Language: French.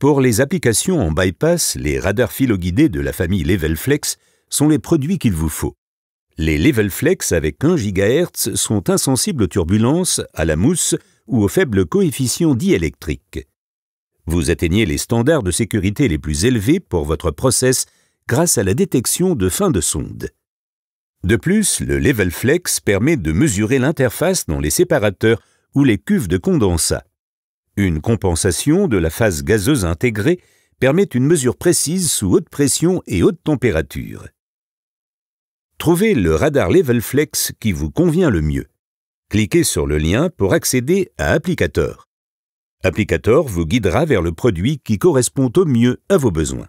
Pour les applications en bypass, les radars philo de la famille LevelFlex sont les produits qu'il vous faut. Les LevelFlex avec 1 GHz sont insensibles aux turbulences, à la mousse ou aux faibles coefficients diélectriques. Vous atteignez les standards de sécurité les plus élevés pour votre process grâce à la détection de fin de sonde. De plus, le LevelFlex permet de mesurer l'interface dans les séparateurs ou les cuves de condensat. Une compensation de la phase gazeuse intégrée permet une mesure précise sous haute pression et haute température. Trouvez le radar LevelFlex qui vous convient le mieux. Cliquez sur le lien pour accéder à Applicator. Applicator vous guidera vers le produit qui correspond au mieux à vos besoins.